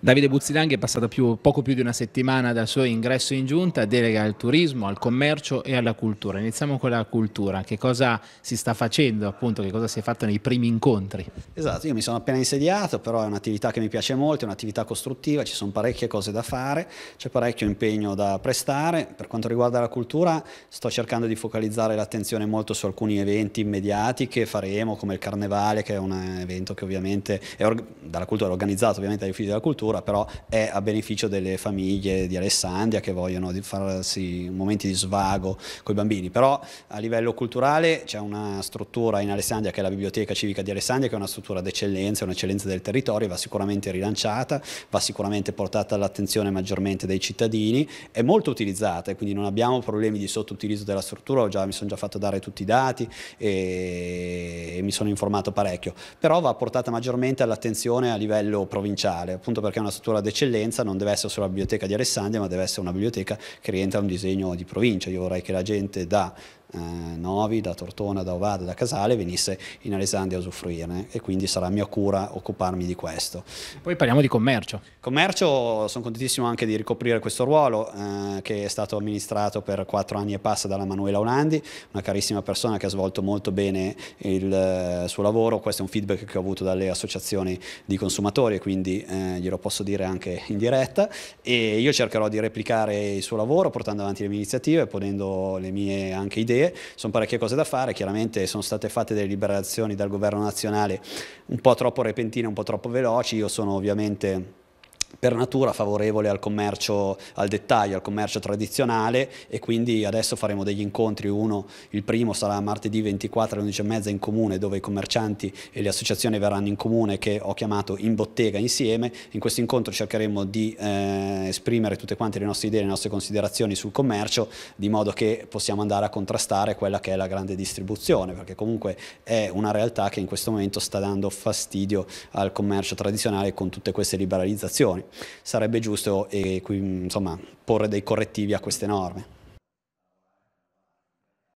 Davide Buzzilanghi è passata più, poco più di una settimana dal suo ingresso in giunta, delega al turismo, al commercio e alla cultura. Iniziamo con la cultura, che cosa si sta facendo appunto, che cosa si è fatto nei primi incontri? Esatto, io mi sono appena insediato, però è un'attività che mi piace molto, è un'attività costruttiva, ci sono parecchie cose da fare, c'è parecchio impegno da prestare. Per quanto riguarda la cultura sto cercando di focalizzare l'attenzione molto su alcuni eventi immediati che faremo, come il Carnevale, che è un evento che ovviamente è dalla cultura è organizzato ovviamente dai uffici della cultura, addirittura, però è a beneficio delle famiglie di Alessandria che vogliono farsi momenti di svago con i bambini. Però a livello culturale c'è una struttura in Alessandria che è la Biblioteca Civica di Alessandria, che è una struttura d'eccellenza, un'eccellenza del territorio, va sicuramente rilanciata, va sicuramente portata all'attenzione maggiormente dei cittadini, è molto utilizzata e quindi non abbiamo problemi di sottoutilizzo della struttura, già, mi sono già fatto dare tutti i dati e, e mi sono informato parecchio, però va portata maggiormente all'attenzione a livello provinciale, appunto perché perché è una struttura d'eccellenza non deve essere solo la biblioteca di Alessandria ma deve essere una biblioteca che rientra in un disegno di provincia. Io vorrei che la gente da eh, Novi, da Tortona, da Ovada, da Casale venisse in Alessandria a usufruirne e quindi sarà mia cura occuparmi di questo. Poi parliamo di commercio. Commercio, sono contentissimo anche di ricoprire questo ruolo eh, che è stato amministrato per quattro anni e passa dalla Manuela Olandi, una carissima persona che ha svolto molto bene il eh, suo lavoro, questo è un feedback che ho avuto dalle associazioni di consumatori e quindi eh, glielo posso dire anche in diretta e io cercherò di replicare il suo lavoro portando avanti le mie iniziative, ponendo le mie anche idee categorie, sono parecchie cose da fare, chiaramente sono state fatte delle liberazioni dal governo nazionale un po' troppo repentine, un po' troppo veloci, io sono ovviamente per natura favorevole al commercio al dettaglio, al commercio tradizionale e quindi adesso faremo degli incontri, uno, il primo sarà martedì 24 alle 11.30 in comune dove i commercianti e le associazioni verranno in comune che ho chiamato in bottega insieme, in questo incontro cercheremo di eh, esprimere tutte quante le nostre idee, le nostre considerazioni sul commercio di modo che possiamo andare a contrastare quella che è la grande distribuzione perché comunque è una realtà che in questo momento sta dando fastidio al commercio tradizionale con tutte queste liberalizzazioni Sarebbe giusto eh, qui, insomma, porre dei correttivi a queste norme.